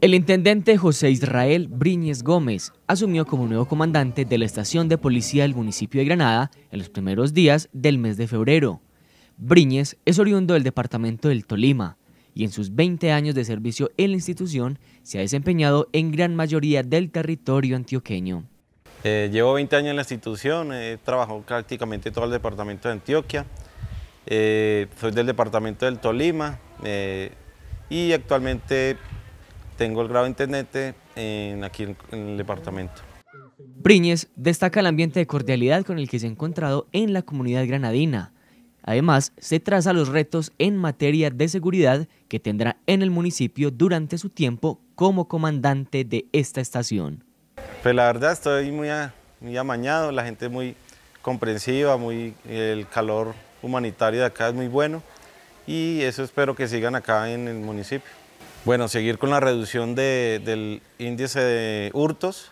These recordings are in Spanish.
El intendente José Israel Bríñez Gómez asumió como nuevo comandante de la estación de policía del municipio de Granada en los primeros días del mes de febrero. Bríñez es oriundo del departamento del Tolima y en sus 20 años de servicio en la institución se ha desempeñado en gran mayoría del territorio antioqueño. Eh, llevo 20 años en la institución, he trabajado prácticamente todo el departamento de Antioquia, eh, soy del departamento del Tolima eh, y actualmente tengo el grado de intendente en, aquí en, el departamento. Briñez destaca el ambiente de cordialidad con el que se ha encontrado en la comunidad granadina. Además, se traza los retos en materia de seguridad que tendrá en el municipio durante su tiempo como comandante de esta estación. Pues la verdad estoy muy, amañado, la gente es muy comprensiva, muy, el calor humanitario de acá es muy bueno y eso espero que sigan acá en el municipio. Bueno, seguir con la reducción del índice de hurtos,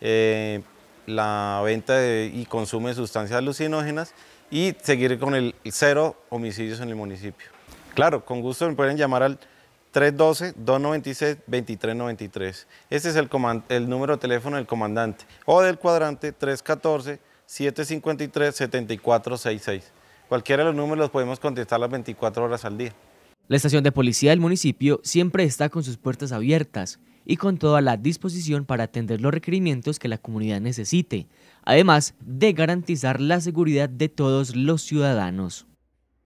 eh, la venta y consumo de sustancias alucinógenas y seguir con el cero homicidios en el municipio. Claro, con gusto me pueden llamar al 312-296-2393. Este es el, el número de teléfono del comandante o del cuadrante 314-753-7466. Cualquiera de los números los podemos contestar las 24 horas al día. La estación de policía del municipio siempre está con sus puertas abiertas y con toda la disposición para atender los requerimientos que la comunidad necesite, además de garantizar la seguridad de todos los ciudadanos.